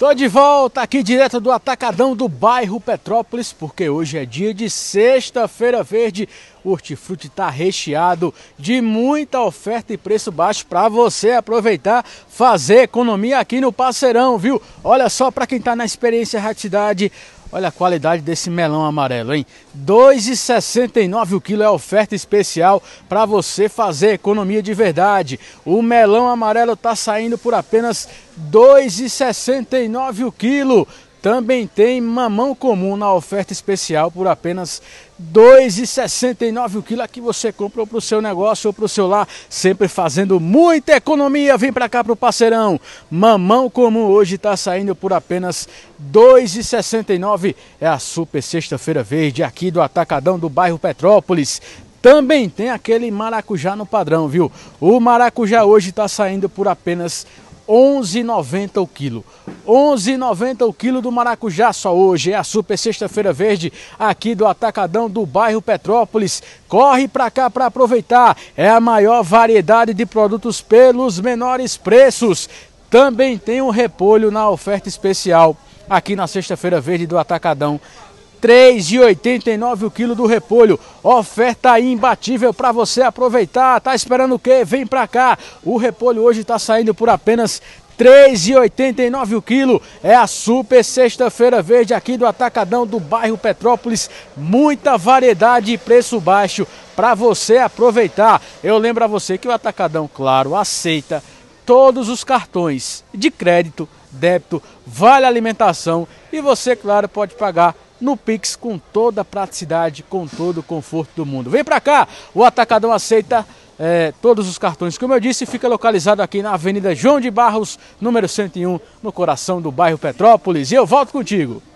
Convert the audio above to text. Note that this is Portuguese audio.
Tô de volta aqui direto do Atacadão do bairro Petrópolis, porque hoje é dia de sexta-feira verde. O hortifruti está recheado de muita oferta e preço baixo para você aproveitar, fazer economia aqui no Parceirão, viu? Olha só para quem está na experiência Raticidade, Olha a qualidade desse melão amarelo, hein? 2,69 o quilo é oferta especial para você fazer economia de verdade. O melão amarelo está saindo por apenas 2,69 o quilo. Também tem mamão comum na oferta especial por apenas R$ 2,69 o quilo que você compra para o seu negócio ou para o seu lar, sempre fazendo muita economia. Vem para cá para o parceirão. Mamão comum hoje está saindo por apenas R$ 2,69. É a super sexta-feira verde aqui do Atacadão do bairro Petrópolis. Também tem aquele maracujá no padrão, viu? O maracujá hoje está saindo por apenas R$ 11,90 o quilo. 11,90 o quilo do maracujá só hoje. É a super sexta-feira verde aqui do Atacadão do bairro Petrópolis. Corre para cá para aproveitar. É a maior variedade de produtos pelos menores preços. Também tem um repolho na oferta especial aqui na sexta-feira verde do Atacadão 3,89 o quilo do repolho. Oferta imbatível para você aproveitar. Tá esperando o quê? Vem para cá. O repolho hoje está saindo por apenas 3,89 o quilo. É a super sexta-feira verde aqui do Atacadão do bairro Petrópolis. Muita variedade e preço baixo para você aproveitar. Eu lembro a você que o Atacadão, claro, aceita todos os cartões de crédito, débito, vale alimentação e você, claro, pode pagar no Pix com toda a praticidade, com todo o conforto do mundo. Vem para cá, o Atacadão aceita é, todos os cartões. Como eu disse, fica localizado aqui na Avenida João de Barros, número 101, no coração do bairro Petrópolis. E eu volto contigo.